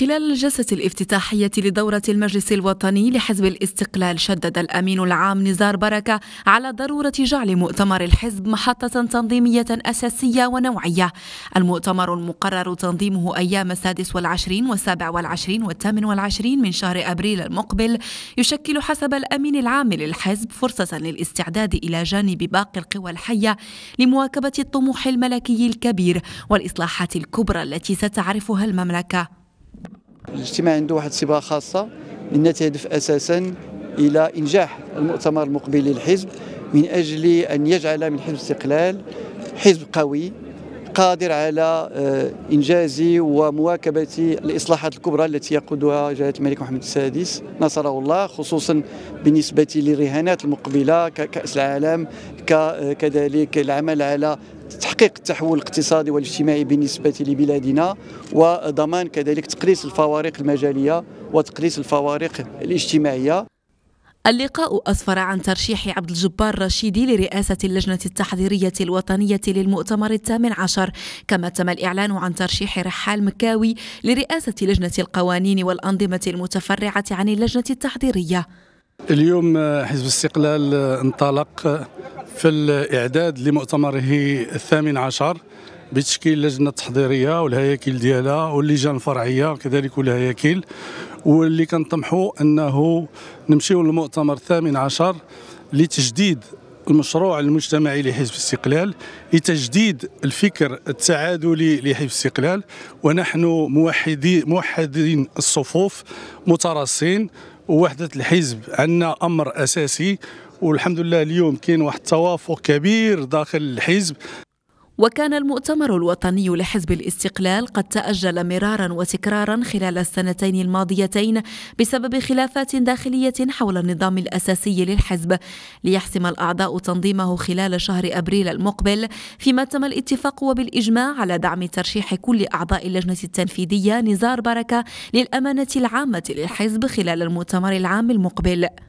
خلال الجلسة الافتتاحية لدورة المجلس الوطني لحزب الاستقلال شدد الأمين العام نزار بركة على ضرورة جعل مؤتمر الحزب محطة تنظيمية أساسية ونوعية المؤتمر المقرر تنظيمه أيام السادس والعشرين والسابع والعشرين والثامن والعشرين من شهر أبريل المقبل يشكل حسب الأمين العام للحزب فرصة للاستعداد إلى جانب باقي القوى الحية لمواكبة الطموح الملكي الكبير والإصلاحات الكبرى التي ستعرفها المملكة الاجتماع عنده واحد صبغه خاصه لأن تهدف أساسا إلى إنجاح المؤتمر المقبل للحزب من أجل أن يجعل من حزب الاستقلال حزب قوي قادر على آه، إنجاز ومواكبة الإصلاحات الكبرى التي يقودها جلالة الملك محمد السادس نصره الله خصوصا بالنسبة للرهانات المقبلة كأس العالم آه، كذلك العمل على تحقيق التحول الاقتصادي والاجتماعي بالنسبة لبلادنا وضمان كذلك تقليص الفوارق المجالية وتقليص الفوارق الاجتماعية اللقاء أسفر عن ترشيح عبد الجبار رشيدي لرئاسة اللجنة التحضيرية الوطنية للمؤتمر الثامن عشر كما تم الإعلان عن ترشيح رحال مكاوي لرئاسة لجنة القوانين والأنظمة المتفرعة عن اللجنة التحضيرية اليوم حزب الاستقلال انطلق في الإعداد لمؤتمره الثامن عشر بتشكيل لجنة تحضيرية والهياكل ديالها واللجان الفرعية وكذلك والهياكل واللي كنطمحوا انه نمشيو للمؤتمر الثامن عشر لتجديد المشروع المجتمعي لحزب الاستقلال لتجديد الفكر التعادلي لحزب الاستقلال ونحن موحدي موحدين الصفوف متراصين ووحدة الحزب عندنا أمر أساسي والحمد لله اليوم كاين واحد التوافق كبير داخل الحزب وكان المؤتمر الوطني لحزب الاستقلال قد تأجل مرارا وتكرارا خلال السنتين الماضيتين بسبب خلافات داخلية حول النظام الأساسي للحزب ليحسم الأعضاء تنظيمه خلال شهر أبريل المقبل فيما تم الاتفاق وبالإجماع على دعم ترشيح كل أعضاء اللجنة التنفيذية نزار بركة للأمانة العامة للحزب خلال المؤتمر العام المقبل